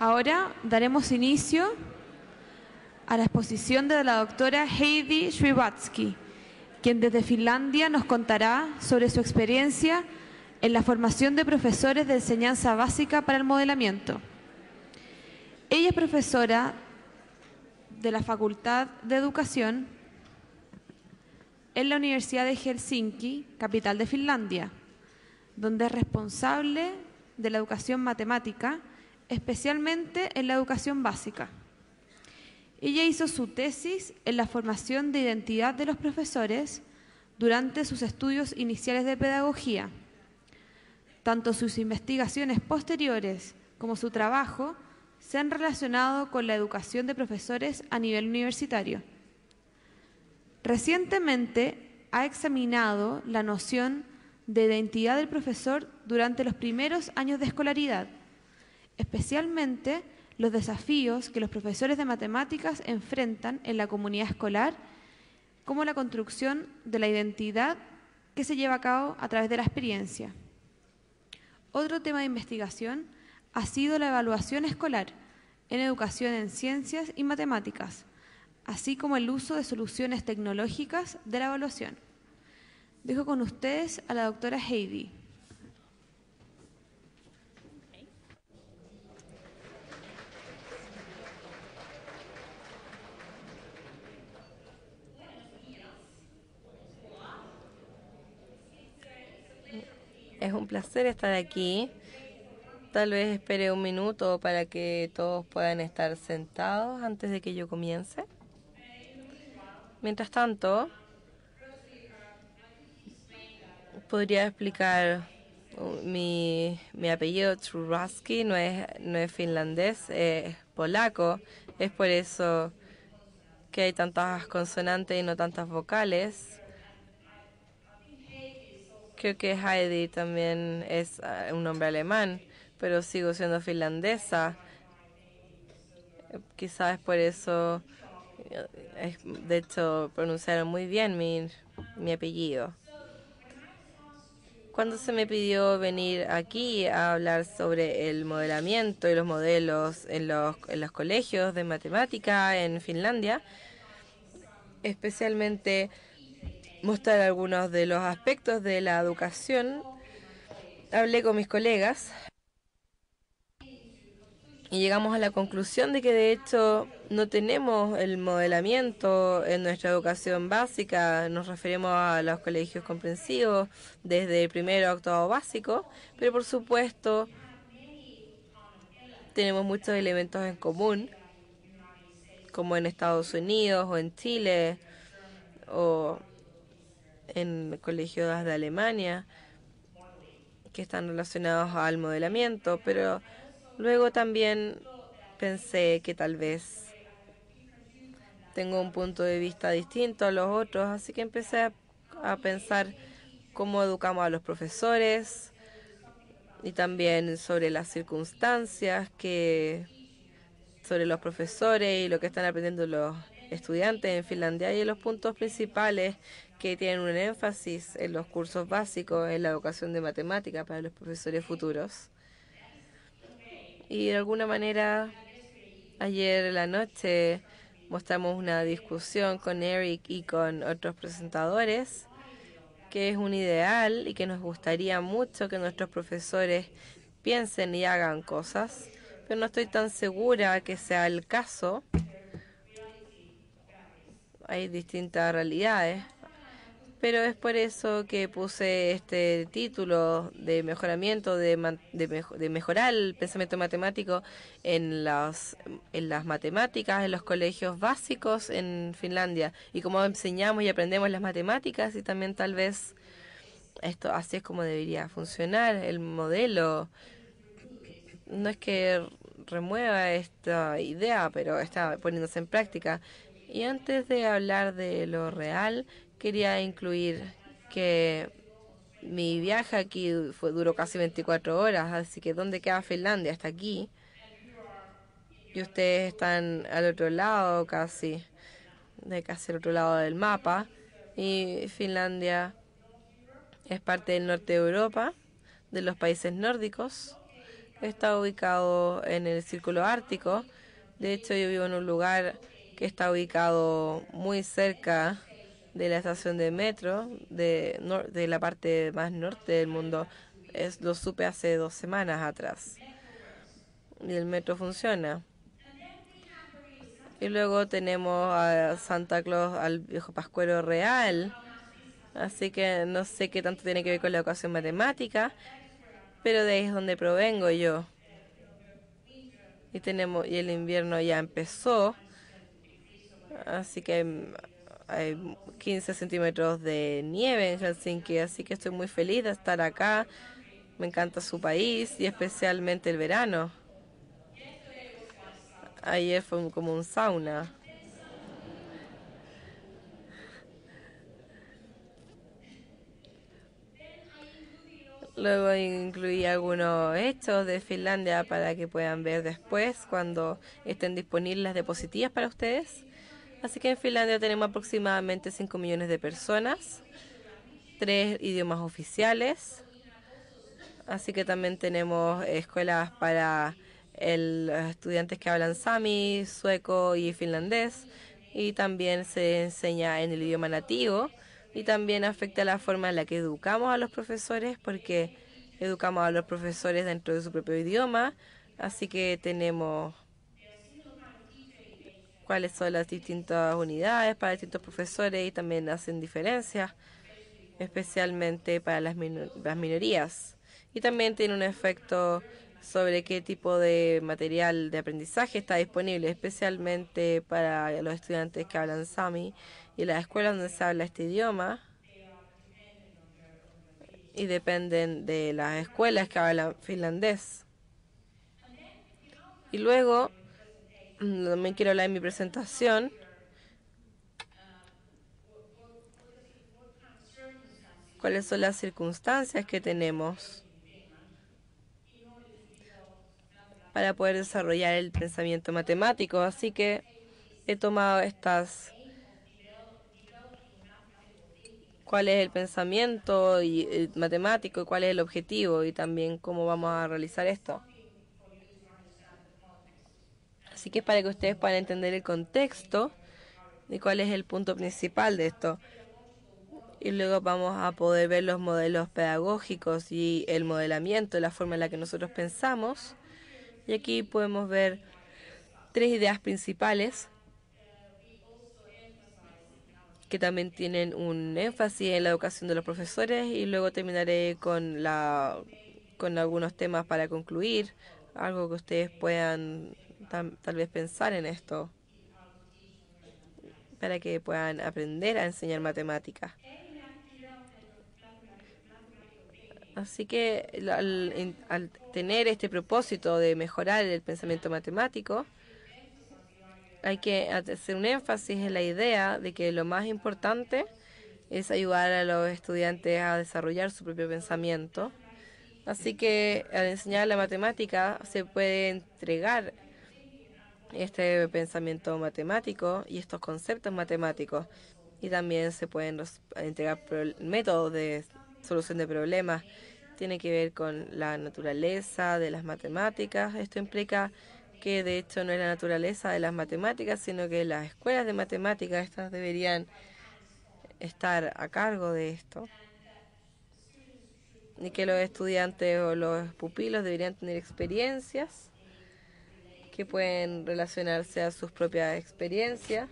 Ahora daremos inicio a la exposición de la doctora Heidi Schwibatsky, quien desde Finlandia nos contará sobre su experiencia en la formación de profesores de enseñanza básica para el modelamiento. Ella es profesora de la Facultad de Educación en la Universidad de Helsinki, capital de Finlandia, donde es responsable de la educación matemática especialmente en la educación básica. Ella hizo su tesis en la formación de identidad de los profesores durante sus estudios iniciales de pedagogía. Tanto sus investigaciones posteriores como su trabajo se han relacionado con la educación de profesores a nivel universitario. Recientemente ha examinado la noción de identidad del profesor durante los primeros años de escolaridad especialmente los desafíos que los profesores de matemáticas enfrentan en la comunidad escolar, como la construcción de la identidad que se lleva a cabo a través de la experiencia. Otro tema de investigación ha sido la evaluación escolar en educación en ciencias y matemáticas, así como el uso de soluciones tecnológicas de la evaluación. Dejo con ustedes a la doctora Heidi. es un placer estar aquí. Tal vez espere un minuto para que todos puedan estar sentados antes de que yo comience. Mientras tanto, podría explicar uh, mi, apellido Tru no no es finlandés, es polaco. Es por eso que hay tantas consonantes y no tantas vocales. Creo que Heidi también es ah, un nombre alemán, pero sigo siendo finlandesa. Quizás por eso, eh, de hecho, pronunciaron muy bien mi, apellido. Cuando se me pidió venir aquí a hablar sobre el modelamiento y los modelos en los, en los colegios de matemática en Finlandia, especialmente mostrar algunos de los aspectos de la educación. Hablé con mis colegas y llegamos a la conclusión de que de hecho no tenemos el modelamiento en nuestra educación básica, nos referimos a los colegios comprensivos desde el primero a octavo básico, pero por supuesto tenemos muchos elementos en común, como en Estados Unidos o en Chile o en colegios de Alemania que están relacionados al modelamiento, pero luego también pensé que tal vez tengo un punto de vista distinto a los otros, así que empecé a, a pensar cómo educamos a los profesores y también sobre las circunstancias que sobre los profesores y lo que están aprendiendo los estudiantes en Finlandia y en los puntos principales que tienen un énfasis en los cursos básicos, en la educación de matemática para los profesores futuros. Y de alguna manera, ayer en la noche mostramos una discusión con Eric y con otros presentadores, que es un ideal y que nos gustaría mucho que nuestros profesores piensen y hagan cosas, pero no estoy tan segura que sea el caso hay distintas realidades. Pero es por eso que puse este título de mejoramiento, de, mejorar el pensamiento matemático en las, en las matemáticas, en los colegios básicos en Finlandia. Y cómo enseñamos y aprendemos las matemáticas y también tal vez esto así es como debería funcionar el modelo. No es que remueva esta idea, pero está poniéndose en práctica. Y antes de hablar de lo real, quería incluir que mi viaje aquí fue, duró casi 24 horas, así que ¿dónde queda Finlandia? Hasta aquí. Y ustedes están al otro lado casi, de casi el otro lado del mapa. Y Finlandia es parte del norte de Europa, de los países nórdicos. Está ubicado en el Círculo Ártico. De hecho, yo vivo en un lugar que está ubicado muy cerca de la estación de metro de, de la parte más norte del mundo. lo supe hace dos semanas atrás. Y el metro funciona. Y luego tenemos a Santa Claus, al viejo Pascuero Real. Así que no sé qué tanto tiene que ver con la educación matemática, pero de ahí es donde provengo yo. Y tenemos y el invierno ya empezó Así que hay, 15 centímetros de nieve en Helsinki, así que estoy muy feliz de estar acá. Me encanta su país y especialmente el verano. Ayer fue como un sauna. Luego incluí algunos hechos de Finlandia para que puedan ver después cuando estén disponibles las diapositivas para ustedes. Así que en Finlandia tenemos aproximadamente 5 millones de personas, tres idiomas oficiales, así que también tenemos escuelas para el, estudiantes que hablan sami, sueco y finlandés, y también se enseña en el idioma nativo, y también afecta la forma en la que educamos a los profesores, porque educamos a los profesores dentro de su propio idioma, así que tenemos cuáles son las distintas unidades para distintos profesores y también hacen diferencias, especialmente para las, minorías. Y también tiene un efecto sobre qué tipo de material de aprendizaje está disponible, especialmente para los estudiantes que hablan Sami y las escuelas donde se habla este idioma. Y dependen de las escuelas que hablan finlandés. Y luego Mm, también quiero hablar de mi presentación. ¿Cuáles son las circunstancias que tenemos para poder desarrollar el pensamiento matemático? Así que he tomado estas cuál es el pensamiento y, eh, matemático y cuál es el objetivo y también cómo vamos a realizar esto. Así que para que ustedes puedan entender el contexto y cuál es el punto principal de esto. Y luego vamos a poder ver los modelos pedagógicos y el modelamiento, la forma en la que nosotros pensamos. Y aquí podemos ver tres ideas principales que también tienen un énfasis en la educación de los profesores y luego terminaré con la con algunos temas para concluir, algo que ustedes puedan tal, vez pensar en esto para que puedan aprender a enseñar matemáticas. Así que al, al, tener este propósito de mejorar el pensamiento matemático, hay que hacer un énfasis en la idea de que lo más importante es ayudar a los estudiantes a desarrollar su propio pensamiento. Así que al enseñar la matemática se puede entregar este pensamiento matemático y estos conceptos matemáticos. Y también se pueden entregar métodos de solución de problemas. Tiene que ver con la naturaleza de las matemáticas. Esto implica que de hecho no es la naturaleza de las matemáticas, sino que las escuelas de matemáticas estas deberían estar a cargo de esto. Y que los estudiantes o los pupilos deberían tener experiencias que pueden relacionarse a sus propias experiencias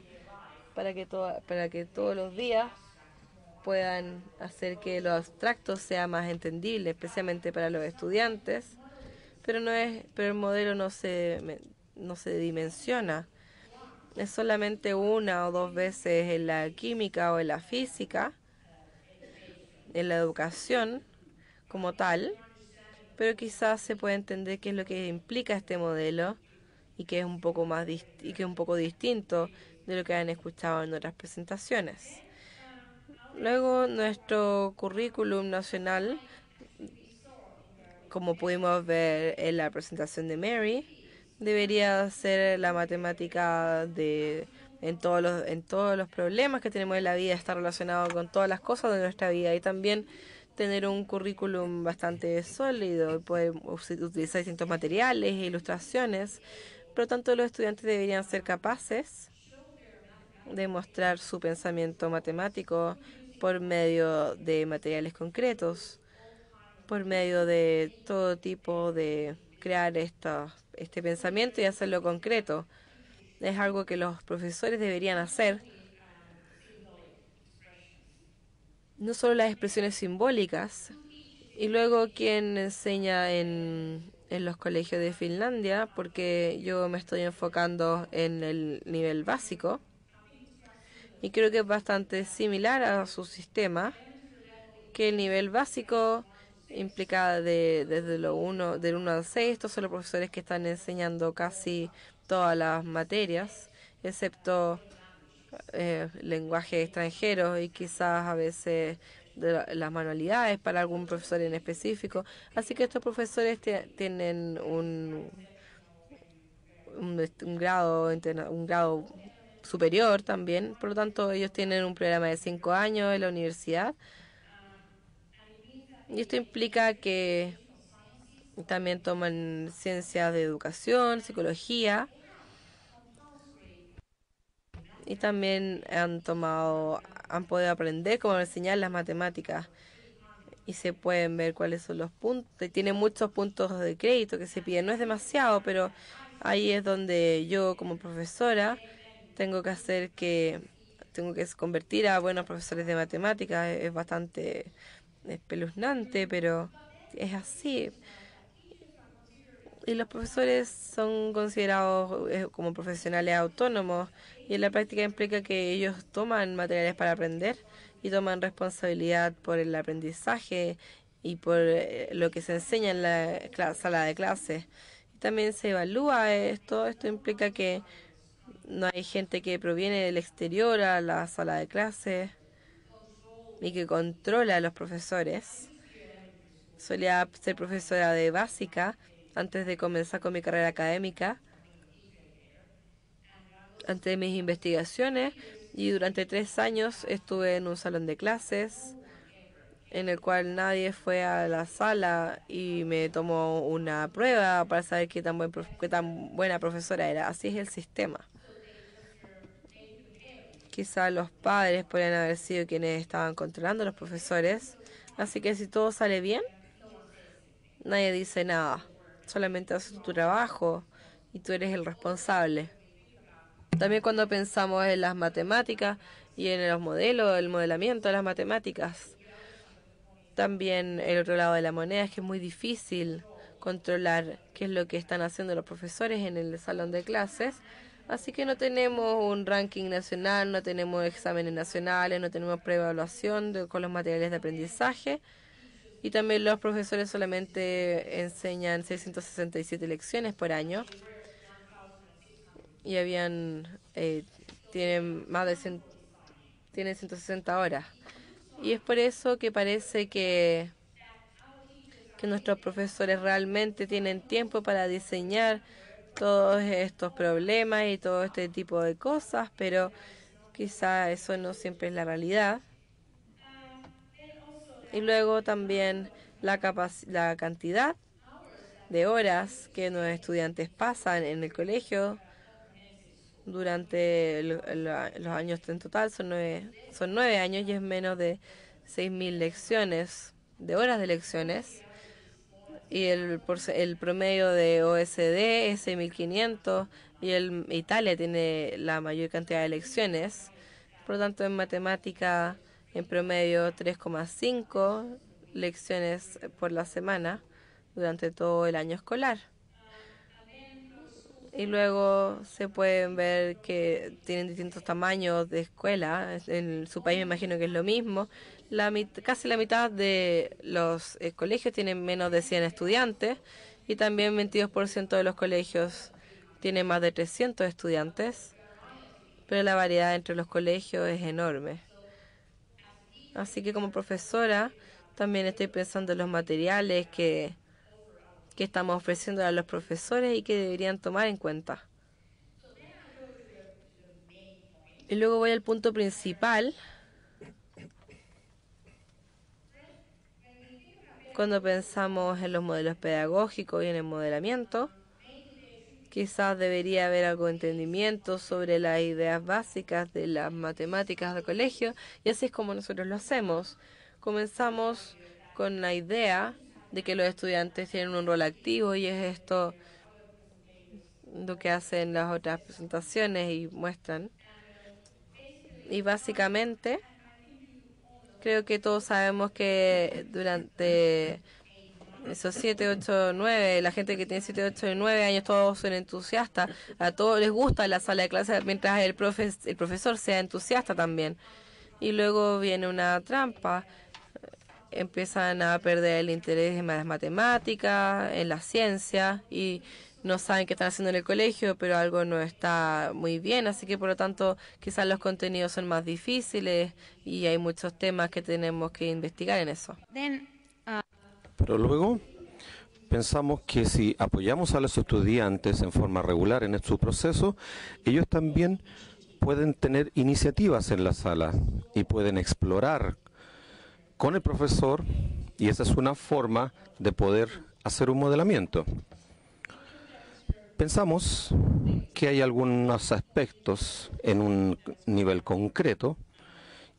para que, para que todos los días puedan hacer que lo abstracto sea más entendible, especialmente para los estudiantes, pero, no es, pero el modelo no se, no se dimensiona. Es solamente una o dos veces en la química o en la física, en la educación como tal, pero quizás se puede entender qué es lo que implica este modelo y que es un poco más y que un poco distinto de lo que han escuchado en otras presentaciones. Luego nuestro currículum nacional, como pudimos ver en la presentación de Mary, debería ser la matemática de en todos los en todos los problemas que tenemos en la vida estar relacionado con todas las cosas de nuestra vida y también tener un currículum bastante sólido, poder utilizar distintos materiales e ilustraciones por lo tanto, los estudiantes deberían ser capaces de mostrar su pensamiento matemático por medio de materiales concretos, por medio de todo tipo de crear este pensamiento y hacerlo concreto. Es algo que los profesores deberían hacer. No solo las expresiones simbólicas, y luego quien enseña en en los colegios de Finlandia porque yo me estoy enfocando en el nivel básico y creo que es bastante similar a su sistema que el nivel básico implica desde lo uno, del 1 al 6, estos son los profesores que están enseñando casi todas las materias, excepto eh, lenguaje extranjero y quizás a veces de las manualidades para algún profesor en específico. Así que estos profesores tienen un, un, un, grado un grado superior también, por lo tanto ellos tienen un programa de cinco años en la universidad. Y esto implica que también toman ciencias de educación, psicología, y también han tomado han podido aprender, cómo enseñar las matemáticas. Y se pueden ver cuáles son los puntos. Tiene muchos puntos de crédito que se piden. No es demasiado, pero ahí es donde yo como profesora tengo que hacer que tengo que convertir a buenos profesores de matemáticas. Es bastante espeluznante, pero es así y los profesores son considerados eh, como profesionales autónomos y en la práctica implica que ellos toman materiales para aprender y toman responsabilidad por el aprendizaje y por eh, lo que se enseña en la sala de clases. También se evalúa esto, esto implica que no hay gente que proviene del exterior a la sala de clases y que controla a los profesores. Solía ser profesora de básica antes de comenzar con mi carrera académica, ante mis investigaciones y durante tres años estuve en un salón de clases en el cual nadie fue a la sala y me tomó una prueba para saber qué tan, buena profesora era. Así es el sistema. Quizá los padres podrían haber sido quienes estaban controlando a los profesores. Así que si todo sale bien, nadie dice nada solamente haces tu trabajo y tú eres el responsable. También cuando pensamos en las matemáticas y en los modelos, el modelamiento de las matemáticas. También el otro lado de la moneda es que es muy difícil controlar qué es lo que están haciendo los profesores en el salón de clases. Así que no tenemos un ranking nacional, no tenemos exámenes nacionales, no tenemos preevaluación de, con los materiales de aprendizaje. Y también los profesores solamente enseñan 667 lecciones por año. Y habían, eh, tienen más de tienen 160 horas. Y es por eso que parece que, que nuestros profesores realmente tienen tiempo para diseñar todos estos problemas y todo este tipo de cosas, pero quizá eso no siempre es la realidad. Y luego también la, la cantidad de horas que los estudiantes pasan en el colegio durante los años en total son nueve, son nueve años y es menos de 6.000 lecciones, de horas de lecciones. Y el, el promedio de OSD es 6.500 y el, Italia tiene la mayor cantidad de lecciones. Por lo tanto, en matemática en promedio 3,5 lecciones por la semana durante todo el año escolar. Y luego se pueden ver que tienen distintos tamaños de escuela. En su país me imagino que es lo mismo. La casi la mitad de los eh, colegios tienen menos de 100 estudiantes y también 22% de los colegios tienen más de 300 estudiantes. Pero la variedad entre los colegios es enorme. Así que como profesora también estoy pensando en los materiales que, estamos ofreciendo a los profesores y que deberían tomar en cuenta. Y luego voy al punto principal. Cuando pensamos en los modelos pedagógicos y en el modelamiento, Quizás debería haber algún entendimiento sobre las ideas básicas de las matemáticas de colegio y así es como nosotros lo hacemos. Comenzamos con la idea de que los estudiantes tienen un rol activo y es esto lo que hacen las otras presentaciones y muestran. Y básicamente creo que todos sabemos que durante esos 7, 8, 9, la gente que tiene 7, 8, 9 años, todos son entusiastas. A todos les gusta la sala de clases mientras el, el profesor sea entusiasta también. Y luego viene una trampa. Empiezan a perder el interés en las matemáticas, en la ciencia y no saben qué están haciendo en el colegio, pero algo no está muy bien, así que por lo tanto quizás los contenidos son más difíciles y hay muchos temas que tenemos que investigar en eso. Uh, pero luego pensamos que si apoyamos a los estudiantes en forma regular en su proceso, ellos también pueden tener iniciativas en la sala y pueden explorar con el profesor y esa es una forma de poder hacer un modelamiento. Pensamos que hay algunos aspectos en un nivel concreto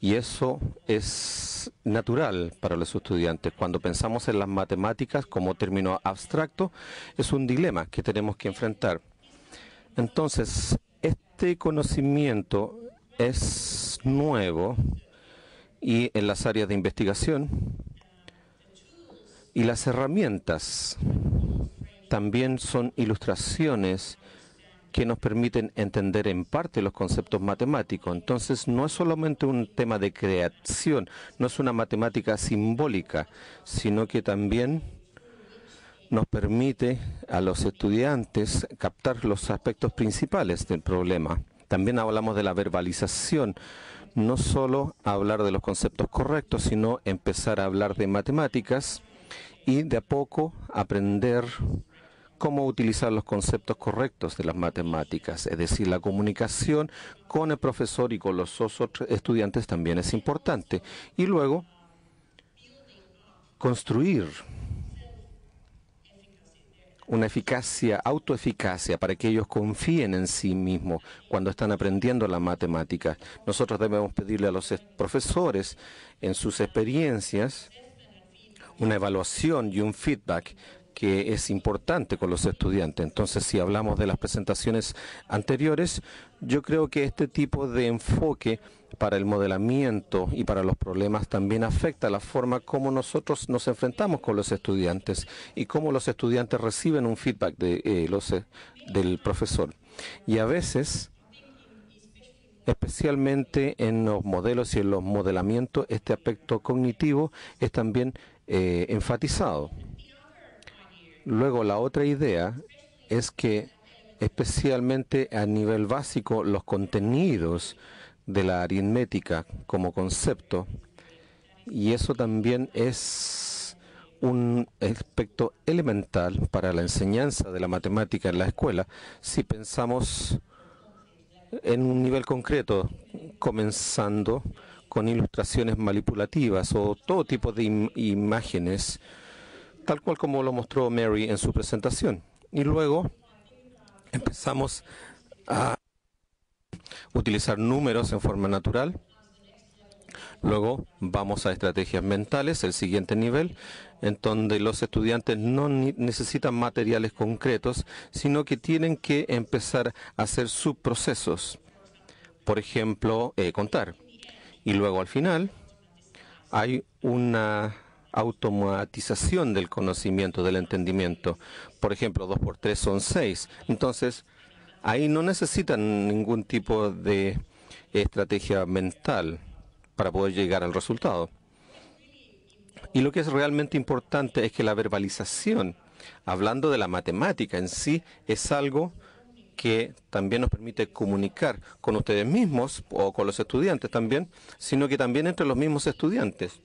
y eso es natural para los estudiantes. Cuando pensamos en las matemáticas como término abstracto, es un dilema que tenemos que enfrentar. Entonces, este conocimiento es nuevo y en las áreas de investigación y las herramientas también son ilustraciones que nos permiten entender en parte los conceptos matemáticos. Entonces no es solamente un tema de creación, no es una matemática simbólica, sino que también nos permite a los estudiantes captar los aspectos principales del problema. También hablamos de la verbalización, no solo hablar de los conceptos correctos, sino empezar a hablar de matemáticas y de a poco aprender cómo utilizar los conceptos correctos de las matemáticas, es decir, la comunicación con el profesor y con los otros estudiantes también es importante. Y luego, construir una eficacia, autoeficacia, para que ellos confíen en sí mismos cuando están aprendiendo la matemática. Nosotros debemos pedirle a los profesores en sus experiencias una evaluación y un feedback que es importante con los estudiantes. Entonces, si hablamos de las presentaciones anteriores, yo creo que este tipo de enfoque para el modelamiento y para los problemas también afecta la forma como nosotros nos enfrentamos con los estudiantes y cómo los estudiantes reciben un feedback de, eh, los, eh, del profesor. Y a veces especialmente en los modelos y en los modelamientos, este aspecto cognitivo es también eh, enfatizado. Luego, la otra idea es que especialmente a nivel básico los contenidos de la aritmética como concepto, y eso también es un aspecto elemental para la enseñanza de la matemática en la escuela, si pensamos en un nivel concreto, comenzando con ilustraciones manipulativas o todo tipo de imágenes tal cual como lo mostró Mary en su presentación. Y luego empezamos a utilizar números en forma natural. Luego vamos a estrategias mentales, el siguiente nivel, en donde los estudiantes no necesitan materiales concretos, sino que tienen que empezar a hacer subprocesos. Por ejemplo, eh, contar. Y luego al final hay una automatización del conocimiento, del entendimiento. Por ejemplo, dos por tres son seis Entonces, ahí no necesitan ningún tipo de estrategia mental para poder llegar al resultado. Y lo que es realmente importante es que la verbalización, hablando de la matemática en sí, es algo que también nos permite comunicar con ustedes mismos o con los estudiantes también, sino que también entre los mismos estudiantes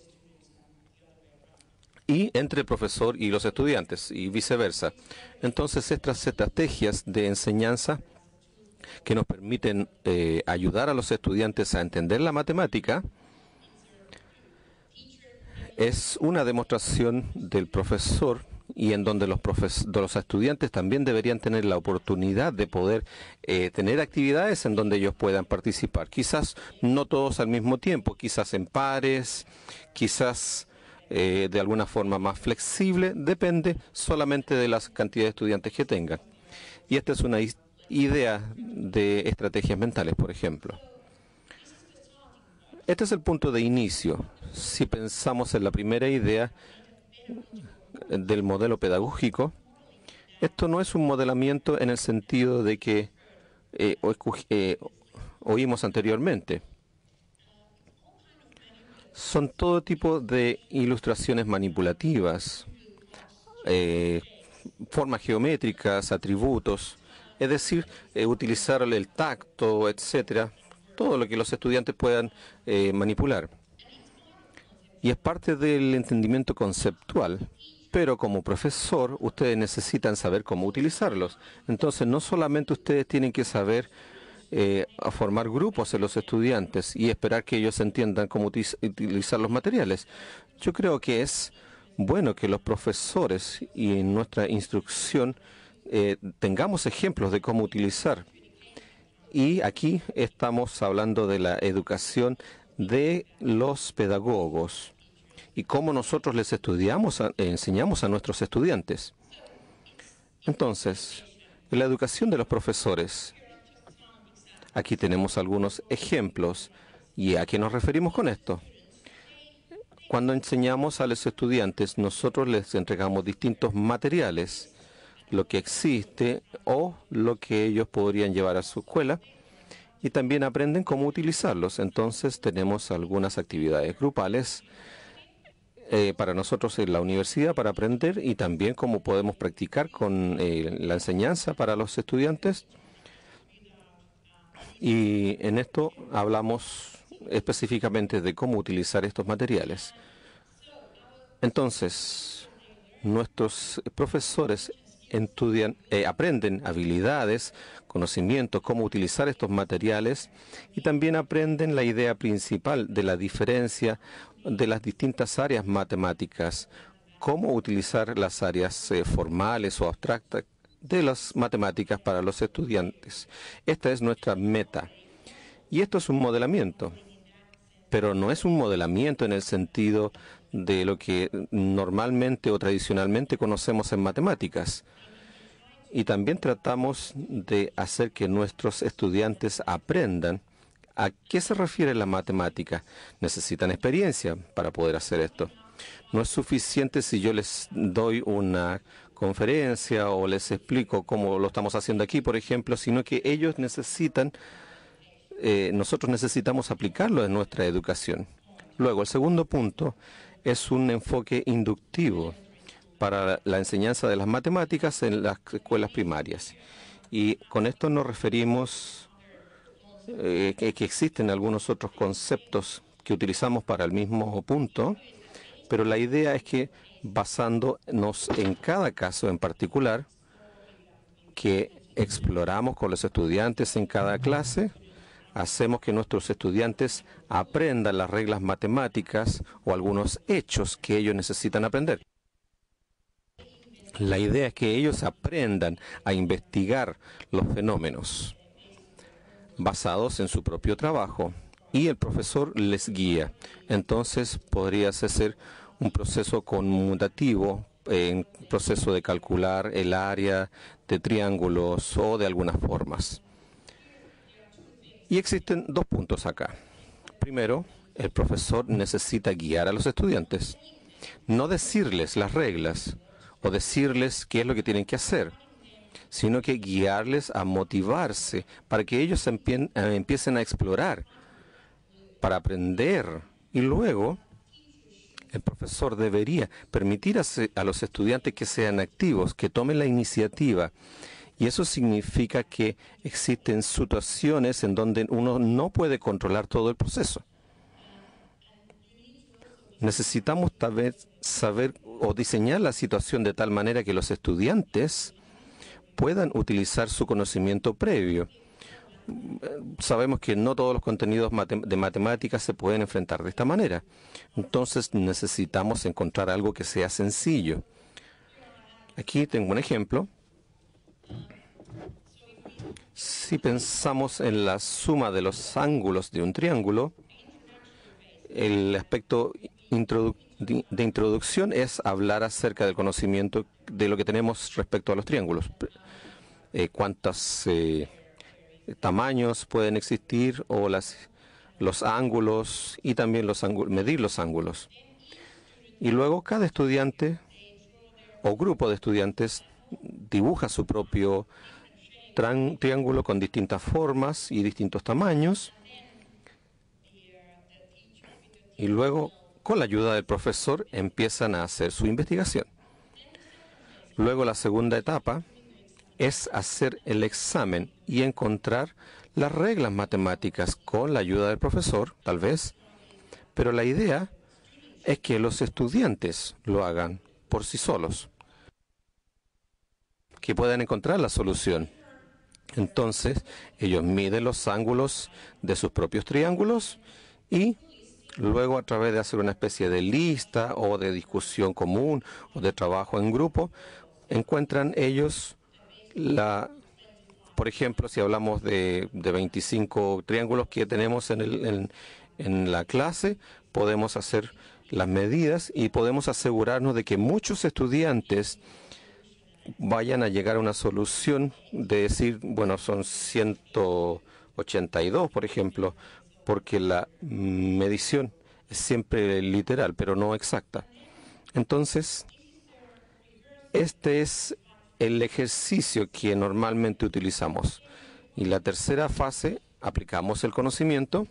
y entre el profesor y los estudiantes y viceversa. Entonces, estas estrategias de enseñanza que nos permiten eh, ayudar a los estudiantes a entender la matemática es una demostración del profesor y en donde los, profes los estudiantes también deberían tener la oportunidad de poder eh, tener actividades en donde ellos puedan participar. Quizás no todos al mismo tiempo, quizás en pares, quizás eh, de alguna forma más flexible, depende solamente de las cantidades de estudiantes que tengan. Y esta es una idea de estrategias mentales, por ejemplo. Este es el punto de inicio. Si pensamos en la primera idea del modelo pedagógico, esto no es un modelamiento en el sentido de que eh, eh, oímos anteriormente son todo tipo de ilustraciones manipulativas, eh, formas geométricas, atributos, es decir, eh, utilizar el tacto, etcétera, todo lo que los estudiantes puedan eh, manipular. Y es parte del entendimiento conceptual, pero como profesor ustedes necesitan saber cómo utilizarlos. Entonces no solamente ustedes tienen que saber eh, a formar grupos en los estudiantes y esperar que ellos entiendan cómo utilizar los materiales. Yo creo que es bueno que los profesores y en nuestra instrucción eh, tengamos ejemplos de cómo utilizar. Y aquí estamos hablando de la educación de los pedagogos y cómo nosotros les estudiamos, eh, enseñamos a nuestros estudiantes. Entonces, la educación de los profesores Aquí tenemos algunos ejemplos. ¿Y a qué nos referimos con esto? Cuando enseñamos a los estudiantes, nosotros les entregamos distintos materiales, lo que existe o lo que ellos podrían llevar a su escuela, y también aprenden cómo utilizarlos. Entonces tenemos algunas actividades grupales eh, para nosotros en la universidad para aprender y también cómo podemos practicar con eh, la enseñanza para los estudiantes. Y en esto hablamos específicamente de cómo utilizar estos materiales. Entonces, nuestros profesores estudian, eh, aprenden habilidades, conocimientos, cómo utilizar estos materiales y también aprenden la idea principal de la diferencia de las distintas áreas matemáticas, cómo utilizar las áreas eh, formales o abstractas de las matemáticas para los estudiantes. Esta es nuestra meta. Y esto es un modelamiento, pero no es un modelamiento en el sentido de lo que normalmente o tradicionalmente conocemos en matemáticas. Y también tratamos de hacer que nuestros estudiantes aprendan a qué se refiere la matemática. Necesitan experiencia para poder hacer esto. No es suficiente si yo les doy una conferencia o les explico cómo lo estamos haciendo aquí, por ejemplo, sino que ellos necesitan, eh, nosotros necesitamos aplicarlo en nuestra educación. Luego, el segundo punto es un enfoque inductivo para la enseñanza de las matemáticas en las escuelas primarias. Y con esto nos referimos eh, que existen algunos otros conceptos que utilizamos para el mismo punto, pero la idea es que basándonos en cada caso en particular que exploramos con los estudiantes en cada clase, hacemos que nuestros estudiantes aprendan las reglas matemáticas o algunos hechos que ellos necesitan aprender. La idea es que ellos aprendan a investigar los fenómenos basados en su propio trabajo y el profesor les guía. Entonces podrías hacer un proceso conmutativo, eh, un proceso de calcular el área de triángulos o de algunas formas. Y existen dos puntos acá. Primero, el profesor necesita guiar a los estudiantes, no decirles las reglas o decirles qué es lo que tienen que hacer, sino que guiarles a motivarse para que ellos eh, empiecen a explorar, para aprender y luego el profesor debería permitir a, los estudiantes que sean activos, que tomen la iniciativa. Y eso significa que existen situaciones en donde uno no puede controlar todo el proceso. Necesitamos tal vez saber o diseñar la situación de tal manera que los estudiantes puedan utilizar su conocimiento previo sabemos que no todos los contenidos de matemáticas se pueden enfrentar de esta manera. Entonces necesitamos encontrar algo que sea sencillo. Aquí tengo un ejemplo. Si pensamos en la suma de los ángulos de un triángulo, el aspecto de introducción es hablar acerca del conocimiento de lo que tenemos respecto a los triángulos. Eh, cuántas... Eh, tamaños pueden existir o las, los ángulos y también los medir los ángulos. Y luego cada estudiante o grupo de estudiantes dibuja su propio triángulo con distintas formas y distintos tamaños. Y luego, con la ayuda del profesor, empiezan a hacer su investigación. Luego la segunda etapa es hacer el examen y encontrar las reglas matemáticas con la ayuda del profesor, tal vez, pero la idea es que los estudiantes lo hagan por sí solos, que puedan encontrar la solución. Entonces, ellos miden los ángulos de sus propios triángulos y luego a través de hacer una especie de lista o de discusión común o de trabajo en grupo, encuentran ellos la, por ejemplo, si hablamos de, de 25 triángulos que tenemos en, el, en, en la clase, podemos hacer las medidas y podemos asegurarnos de que muchos estudiantes vayan a llegar a una solución de decir, bueno, son 182, por ejemplo, porque la medición es siempre literal, pero no exacta. Entonces, este es el ejercicio que normalmente utilizamos. Y la tercera fase, aplicamos el conocimiento,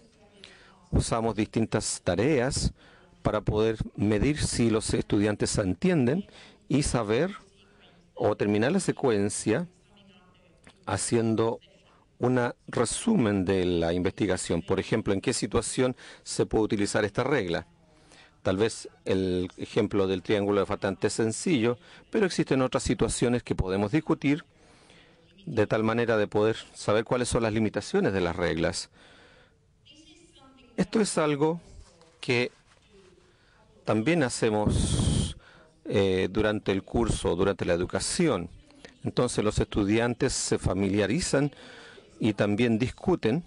usamos distintas tareas para poder medir si los estudiantes entienden y saber o terminar la secuencia haciendo un resumen de la investigación. Por ejemplo, en qué situación se puede utilizar esta regla. Tal vez el ejemplo del triángulo de fatante es sencillo, pero existen otras situaciones que podemos discutir de tal manera de poder saber cuáles son las limitaciones de las reglas. Esto es algo que también hacemos eh, durante el curso, durante la educación. Entonces los estudiantes se familiarizan y también discuten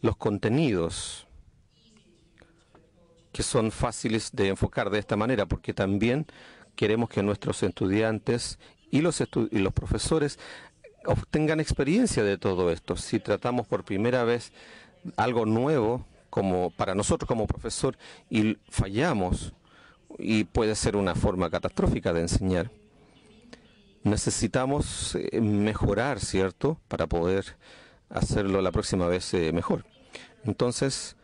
los contenidos que son fáciles de enfocar de esta manera, porque también queremos que nuestros estudiantes y los, y los profesores obtengan experiencia de todo esto. Si tratamos por primera vez algo nuevo como para nosotros como profesor y fallamos y puede ser una forma catastrófica de enseñar. Necesitamos eh, mejorar, ¿cierto? Para poder hacerlo la próxima vez eh, mejor. Entonces,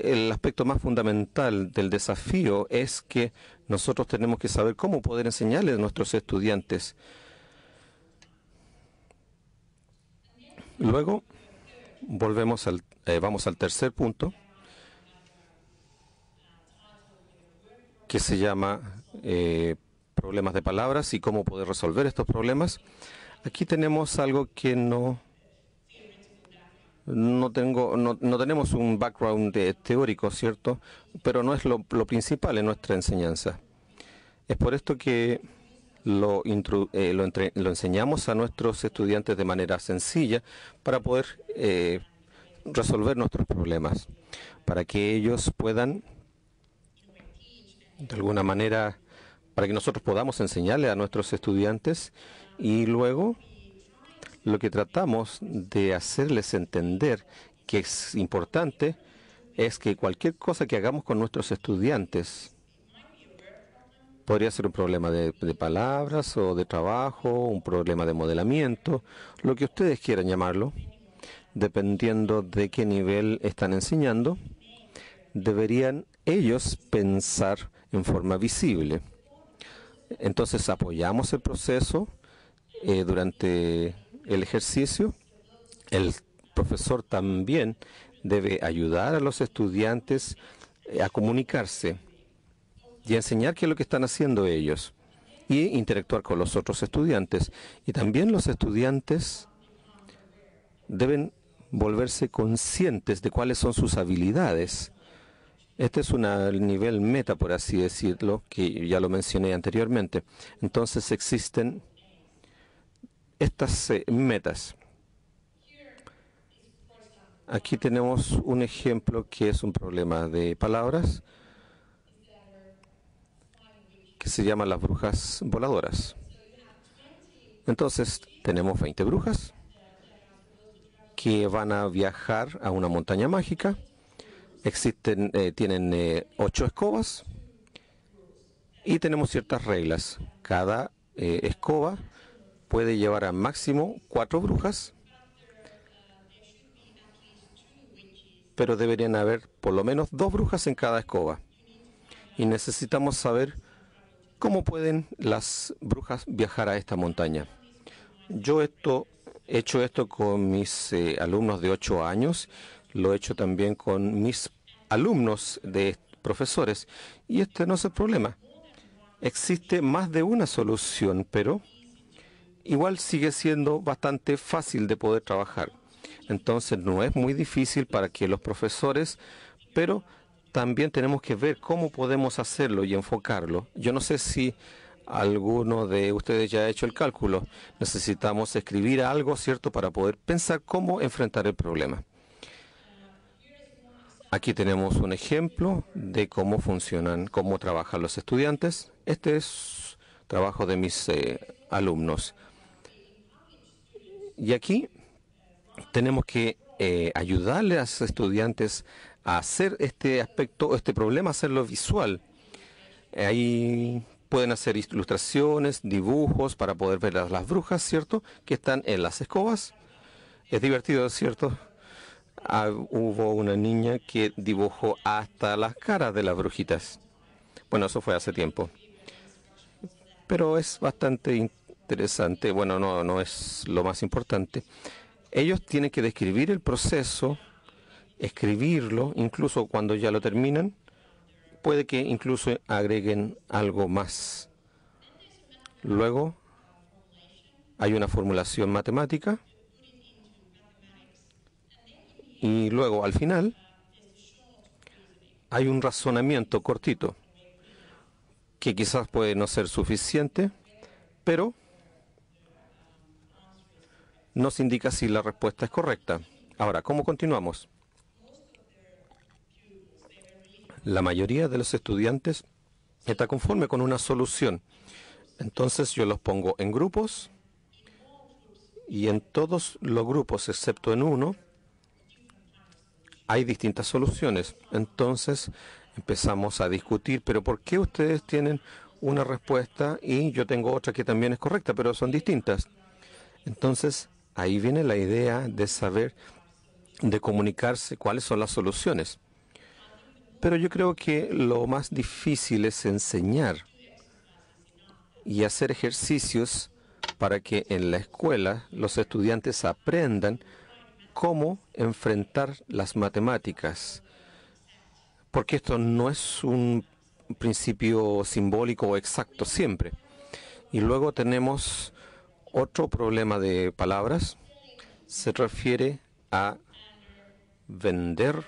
el aspecto más fundamental del desafío es que nosotros tenemos que saber cómo poder enseñarle a nuestros estudiantes. Luego, volvemos al, eh, vamos al tercer punto, que se llama eh, problemas de palabras y cómo poder resolver estos problemas. Aquí tenemos algo que no no, tengo, no, tenemos un background teórico, ¿cierto? Pero no es lo, principal en nuestra enseñanza. Es por esto que lo, eh, enseñamos a nuestros estudiantes de manera sencilla para poder eh, resolver nuestros problemas, para que ellos puedan, de alguna manera, para que nosotros podamos enseñarle a nuestros estudiantes y luego lo que tratamos de hacerles entender que es importante es que cualquier cosa que hagamos con nuestros estudiantes podría ser un problema de, palabras o de trabajo, un problema de modelamiento, lo que ustedes quieran llamarlo, dependiendo de qué nivel están enseñando, deberían ellos pensar en forma visible. Entonces apoyamos el proceso eh, durante el ejercicio. El profesor también debe ayudar a los estudiantes eh, a comunicarse y a enseñar qué es lo que están haciendo ellos y interactuar con los otros estudiantes. Y también los estudiantes deben volverse conscientes de cuáles son sus habilidades. Este es un nivel meta, por así decirlo, que ya lo mencioné anteriormente. Entonces existen estas eh, metas. Aquí tenemos un ejemplo que es un problema de palabras que se llama las brujas voladoras. Entonces, tenemos 20 brujas que van a viajar a una montaña mágica. Existen, eh, tienen eh, ocho 8 escobas y tenemos ciertas reglas. Cada escoba puede llevar a máximo cuatro brujas, pero deberían haber por lo menos dos brujas en cada escoba. Y necesitamos saber cómo pueden las brujas viajar a esta montaña. Yo esto, he hecho esto con mis eh, alumnos de ocho años, lo he hecho también con mis alumnos de profesores, y este no es el problema. Existe más de una solución, pero igual sigue siendo bastante fácil de poder trabajar. Entonces no es muy difícil para que los profesores, pero también tenemos que ver cómo podemos hacerlo y enfocarlo. Yo no sé si alguno de ustedes ya ha hecho el cálculo. Necesitamos escribir algo, ¿cierto?, para poder pensar cómo enfrentar el problema. Aquí tenemos un ejemplo de cómo funcionan, cómo trabajan los estudiantes. Este es trabajo de mis eh, alumnos. Y aquí tenemos que eh, ayudarle a los estudiantes a hacer este aspecto, este problema, hacerlo visual. Ahí pueden hacer ilustraciones, dibujos para poder ver a las brujas, ¿cierto? Que están en las escobas. Es divertido, ¿cierto? Ah, hubo una niña que dibujó hasta las caras de las brujitas. Bueno, eso fue hace tiempo. Pero es bastante interesante, bueno, no, no es lo más importante. Ellos tienen que describir el proceso, escribirlo, incluso cuando ya lo terminan, puede que incluso agreguen algo más. Luego hay una formulación matemática y luego al final hay un razonamiento cortito que quizás puede no ser suficiente, pero nos indica si la respuesta es correcta. Ahora, ¿cómo continuamos? La mayoría de los estudiantes está conforme con una solución. Entonces yo los pongo en grupos y en todos los grupos, excepto en uno, hay distintas soluciones. Entonces empezamos a discutir, pero ¿por qué ustedes tienen una respuesta y yo tengo otra que también es correcta, pero son distintas? Entonces Ahí viene la idea de saber, de comunicarse cuáles son las soluciones. Pero yo creo que lo más difícil es enseñar y hacer ejercicios para que en la escuela los estudiantes aprendan cómo enfrentar las matemáticas. Porque esto no es un principio simbólico o exacto siempre. Y luego tenemos otro problema de palabras se refiere a vender.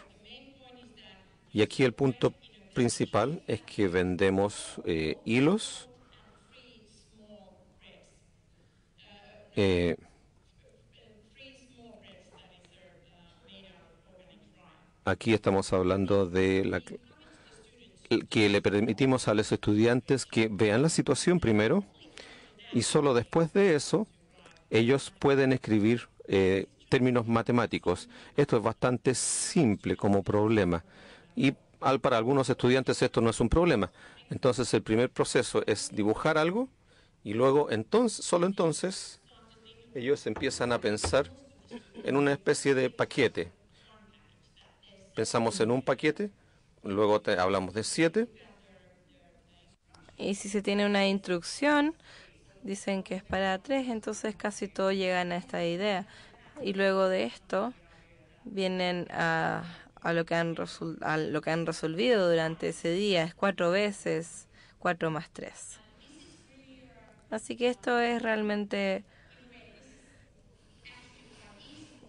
Y aquí el punto principal es que vendemos eh, hilos. Eh, aquí estamos hablando de la, que le permitimos a los estudiantes que vean la situación primero y solo después de eso ellos pueden escribir eh, términos matemáticos. Esto es bastante simple como problema y para algunos estudiantes esto no es un problema. Entonces el primer proceso es dibujar algo y luego entonces, solo entonces ellos empiezan a pensar en una especie de paquete. Pensamos en un paquete, luego te, hablamos de siete. Y si se tiene una instrucción, dicen que es para tres, entonces casi todos llegan a esta idea. Y luego de esto vienen a, lo, que han a lo que han resolvido durante ese día, es cuatro veces cuatro más tres. Así que esto es realmente...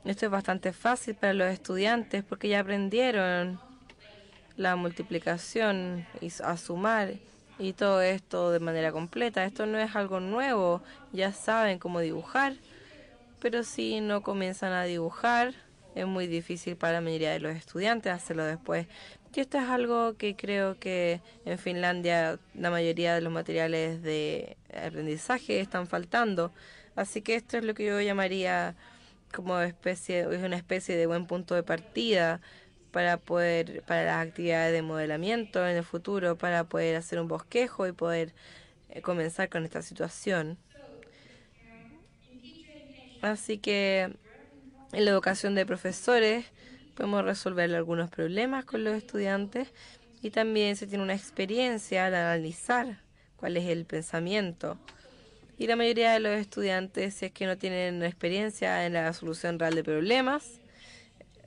Esto es bastante fácil para los estudiantes porque ya aprendieron la multiplicación y a sumar y todo esto de manera completa. Esto no es algo nuevo, ya saben cómo dibujar, pero si no comienzan a dibujar, es muy difícil para la mayoría de los estudiantes hacerlo después. Y esto es algo que creo que en Finlandia la mayoría de los materiales de aprendizaje están faltando. Así que esto es lo que yo llamaría como especie, es una especie de buen punto de partida para poder para las actividades de modelamiento en el futuro para poder hacer un bosquejo y poder eh, comenzar con esta situación. Así que en la educación de profesores podemos resolver algunos problemas con los estudiantes y también se tiene una experiencia al analizar cuál es el pensamiento. Y la mayoría de los estudiantes, es que no tienen experiencia en la solución real de problemas,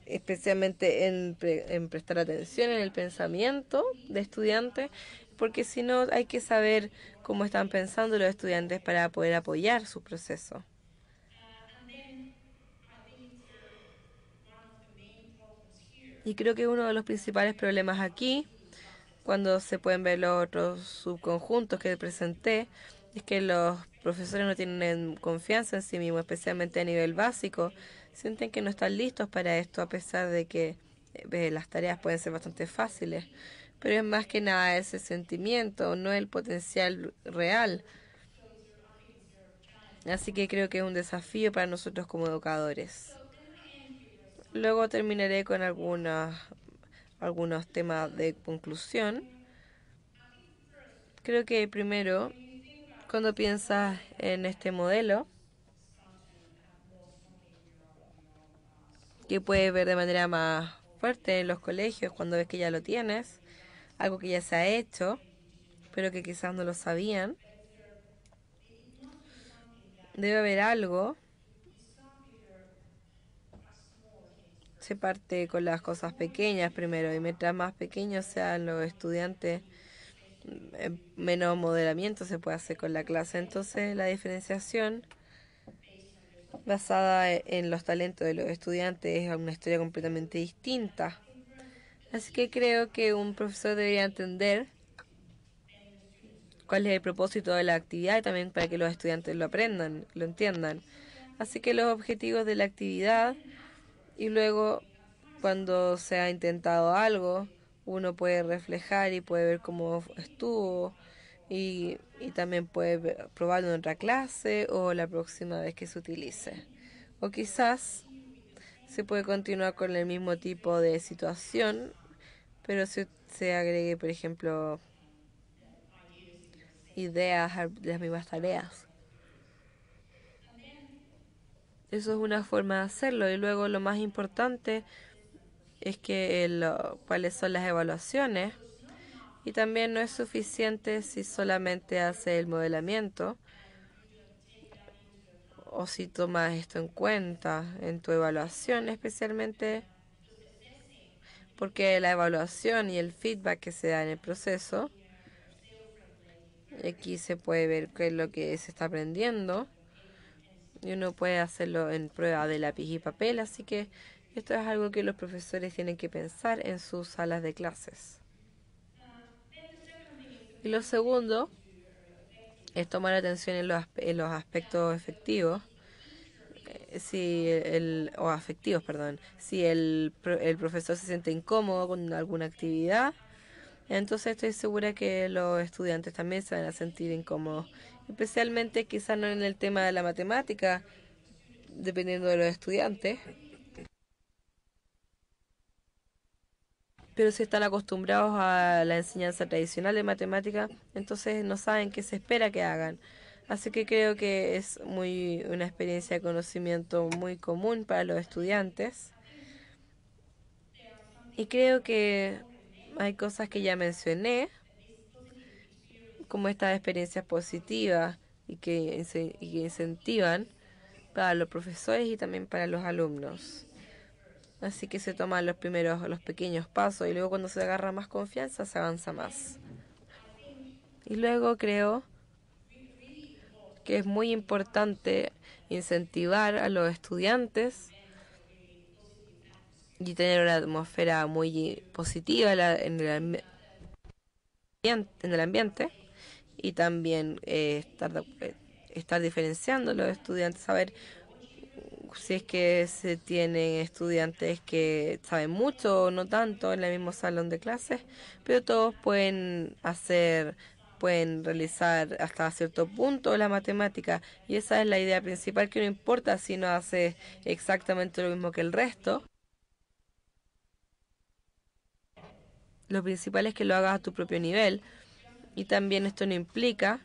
especialmente en, en prestar atención en el pensamiento de estudiantes, porque si no hay que saber cómo están pensando los estudiantes para poder apoyar su proceso. Y creo que uno de los principales problemas aquí, cuando se pueden ver los otros subconjuntos que presenté, es que los profesores no tienen confianza en sí mismos, especialmente a nivel básico. Sienten que no están listos para esto, a pesar de que eh, eh, las tareas pueden ser bastante fáciles. Pero es más que nada ese sentimiento, no el potencial real. Así que creo que es un desafío para nosotros como educadores. Luego terminaré con algunas algunos temas de conclusión. Creo que primero cuando piensas en este modelo, que puedes ver de manera más fuerte en los colegios cuando ves que ya lo tienes, algo que ya se ha hecho, pero que quizás no lo sabían. Debe haber algo. Se parte con las cosas pequeñas primero y mientras más pequeños sean los estudiantes, menos modelamiento se puede hacer con la clase. Entonces la diferenciación basada en los talentos de los estudiantes es una historia completamente distinta. Así que creo que un profesor debería entender cuál es el propósito de la actividad y también para que los estudiantes lo aprendan, lo entiendan. Así que los objetivos de la actividad y luego cuando se ha intentado algo, uno puede reflejar y puede ver cómo estuvo y, y también puede probarlo en otra clase o la próxima vez que se utilice. O quizás se puede continuar con el mismo tipo de situación, pero si se agregue, por ejemplo, ideas a las mismas tareas. Eso es una forma de hacerlo y luego lo más importante es que uh, cuáles son las evaluaciones y también no es suficiente si solamente hace el modelamiento o si tomas esto en cuenta en tu evaluación especialmente porque la evaluación y el feedback que se da en el proceso aquí se puede ver qué es lo que se está aprendiendo y uno puede hacerlo en prueba de lápiz y papel así que esto es algo que los profesores tienen que pensar en sus salas de clases. Y lo segundo es tomar atención en los, en los aspectos efectivos eh, si el, o afectivos, perdón, si el, el, profesor se siente incómodo con alguna actividad, entonces estoy segura que los estudiantes también se van a sentir incómodos, especialmente quizás no en el tema de la matemática, dependiendo de los estudiantes, pero si están acostumbrados a la enseñanza tradicional de matemática, entonces no saben qué se espera que hagan. Así que creo que es muy una experiencia de conocimiento muy común para los estudiantes. Y creo que hay cosas que ya mencioné, como estas experiencias positivas y que, y que incentivan para los profesores y también para los alumnos. Así que se toman los primeros, los pequeños pasos y luego cuando se agarra más confianza se avanza más. Y luego creo que es muy importante incentivar a los estudiantes y tener una atmósfera muy positiva en el, ambiente y también eh, estar, eh, estar diferenciando a los estudiantes, saber si es que se tienen estudiantes que saben mucho o no tanto en el mismo salón de clases, pero todos pueden hacer pueden realizar hasta cierto punto la matemática y esa es la idea principal que no importa si no haces exactamente lo mismo que el resto. Lo principal es que lo hagas a tu propio nivel y también esto no implica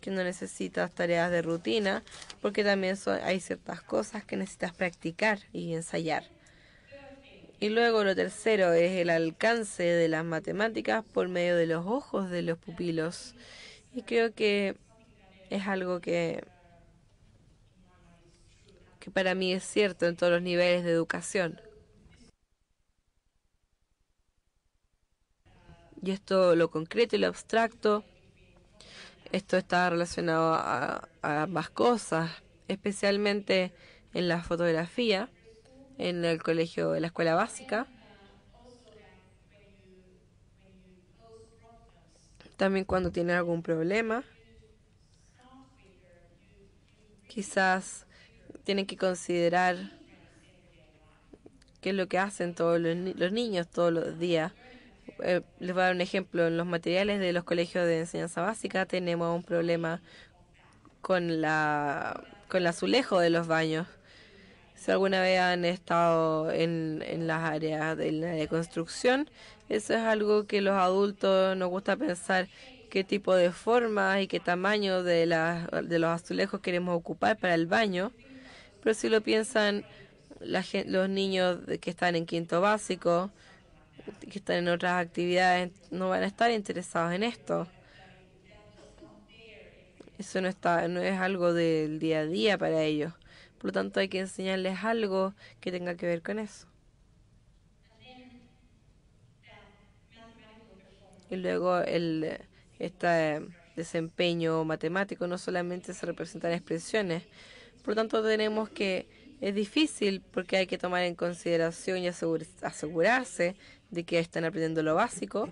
que no necesitas tareas de rutina, porque también hay ciertas cosas que necesitas practicar y ensayar. Y luego lo tercero es el alcance de las matemáticas por medio de los ojos de los pupilos. Y creo que es algo que, que para mí es cierto en todos los niveles de educación. Y esto lo concreto y lo abstracto esto está relacionado a, ambas cosas, especialmente en la fotografía, en el colegio, en la escuela básica. También cuando tienen algún problema. Quizás tienen que considerar qué es lo que hacen todos los niños todos los días eh, les voy a dar un ejemplo. En los materiales de los colegios de enseñanza básica tenemos un problema con la con el azulejo de los baños. Si alguna vez han estado en, en las áreas de la de construcción, eso es algo que los adultos nos gusta pensar qué tipo de formas y qué tamaño de, la, de los azulejos queremos ocupar para el baño. Pero si lo piensan la, los niños que están en quinto básico, que están en otras actividades no van a estar interesados en esto. Eso no, está, no es algo del día a día para ellos. Por lo tanto, hay que enseñarles algo que tenga que ver con eso. Y luego el, este desempeño matemático no solamente se representa en expresiones. Por lo tanto, tenemos que es difícil porque hay que tomar en consideración y asegurarse de que están aprendiendo lo básico,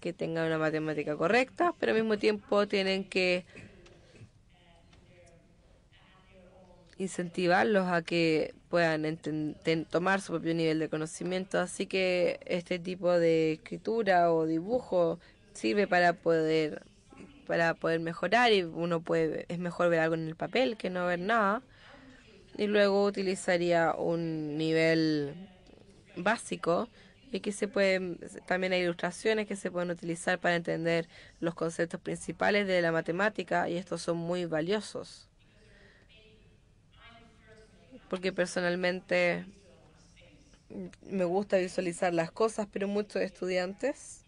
que tengan una matemática correcta, pero al mismo tiempo tienen que incentivarlos a que puedan tomar su propio nivel de conocimiento. Así que este tipo de escritura o dibujo sirve para poder para poder mejorar y uno puede es mejor ver algo en el papel que no ver nada y luego utilizaría un nivel básico y que se pueden también hay ilustraciones que se pueden utilizar para entender los conceptos principales de la matemática y estos son muy valiosos porque personalmente me gusta visualizar las cosas pero muchos estudiantes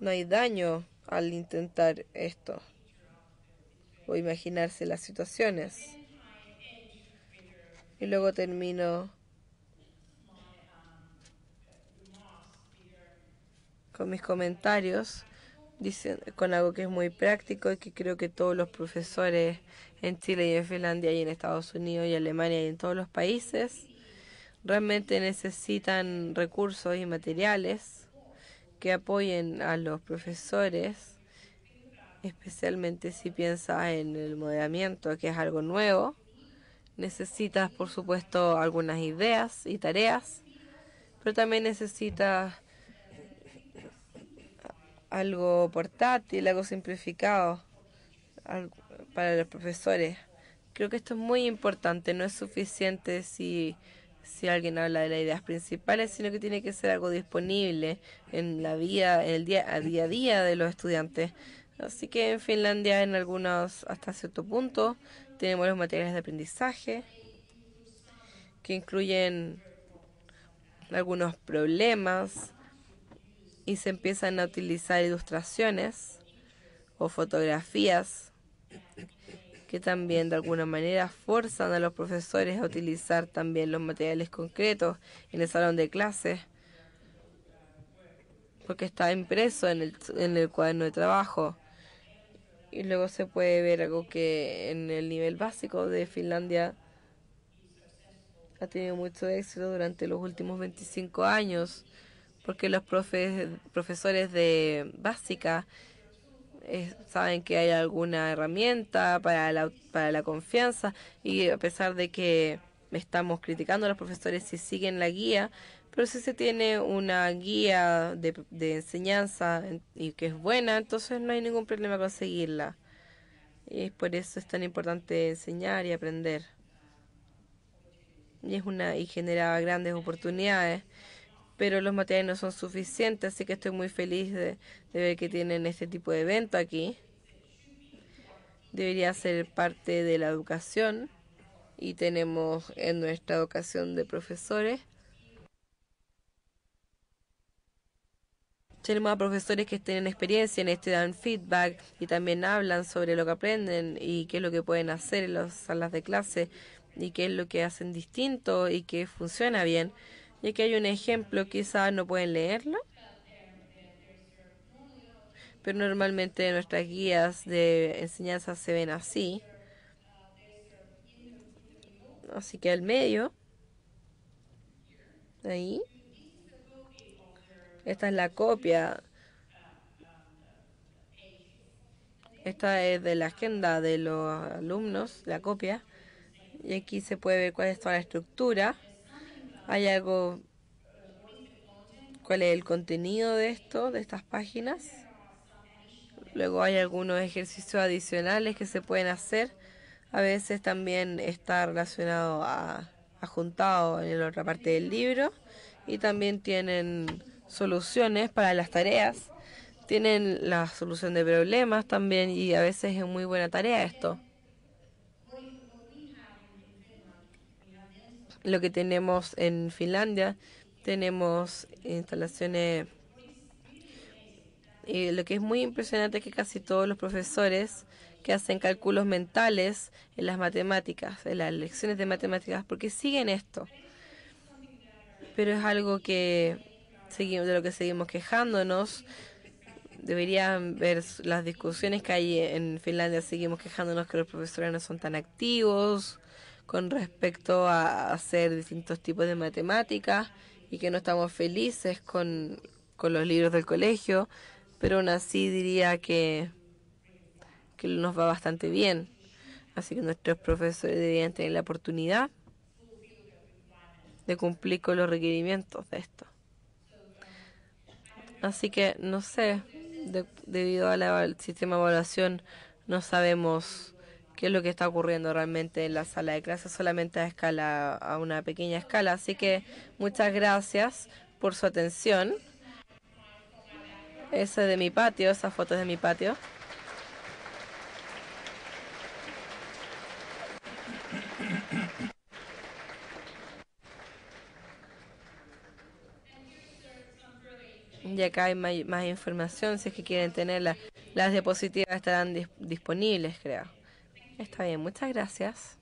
no hay daño al intentar esto o imaginarse las situaciones y luego termino con mis comentarios con algo que es muy práctico y que creo que todos los profesores en Chile y en Finlandia y en Estados Unidos y Alemania y en todos los países realmente necesitan recursos y materiales que apoyen a los profesores, especialmente si piensas en el modelamiento, que es algo nuevo Necesitas, por supuesto, algunas ideas y tareas, pero también necesitas algo portátil, algo simplificado para los profesores. Creo que esto es muy importante, no es suficiente si, si alguien habla de las ideas principales, sino que tiene que ser algo disponible en la vida, en el día día, a día de los estudiantes. Así que en Finlandia en algunos hasta cierto punto tenemos los materiales de aprendizaje, que incluyen algunos problemas y se empiezan a utilizar ilustraciones o fotografías que también de alguna manera forzan a los profesores a utilizar también los materiales concretos en el salón de clases porque está impreso en el, en el cuaderno de trabajo y luego se puede ver algo que en el nivel básico de Finlandia ha tenido mucho éxito durante los últimos 25 años, porque los profes, profesores de básica eh, saben que hay alguna herramienta para la, para la confianza y a pesar de que estamos criticando a los profesores si siguen la guía, pero si se tiene una guía de, enseñanza y que es buena, entonces no hay ningún problema conseguirla. Y es por eso es tan importante enseñar y aprender. Y es una y genera grandes oportunidades pero los materiales no son suficientes, así que estoy muy feliz de, ver que tienen este tipo de evento aquí. Debería ser parte de la educación y tenemos en nuestra educación de profesores Tenemos a profesores que tienen experiencia en este, dan feedback y también hablan sobre lo que aprenden y qué es lo que pueden hacer en las salas de clase y qué es lo que hacen distinto y qué funciona bien. Y aquí hay un ejemplo, quizás no pueden leerlo, pero normalmente nuestras guías de enseñanza se ven así. Así que al medio, ahí. Esta es la copia. Esta es de la agenda de los alumnos, la copia. Y aquí se puede ver cuál es toda la estructura. Hay algo, cuál es el contenido de esto, de estas páginas. Luego hay algunos ejercicios adicionales que se pueden hacer. A veces también está relacionado a, a juntado en la otra parte del libro. Y también tienen soluciones para las tareas, tienen la solución de problemas también y a veces es muy buena tarea esto. Lo que tenemos en Finlandia, tenemos instalaciones y lo que es muy impresionante es que casi todos los profesores que hacen cálculos mentales en las matemáticas, en las lecciones de matemáticas, porque siguen esto. Pero es algo que de lo que seguimos quejándonos. Deberían ver las discusiones que hay en Finlandia. Seguimos quejándonos que los profesores no son tan activos con respecto a hacer distintos tipos de matemáticas y que no estamos felices con, los libros del colegio. Pero aún así diría que, que nos va bastante bien. Así que nuestros profesores deberían tener la oportunidad de cumplir con los requerimientos de esto. Así que no sé, debido al sistema de evaluación no sabemos qué es lo que está ocurriendo realmente en la sala de clases, solamente a escala, a una pequeña escala. Así que muchas gracias por su atención. Ese es de mi patio, esas fotos de mi patio. ya acá hay más información si es que quieren tenerla. Las diapositivas estarán disponibles, creo. Está bien, muchas gracias.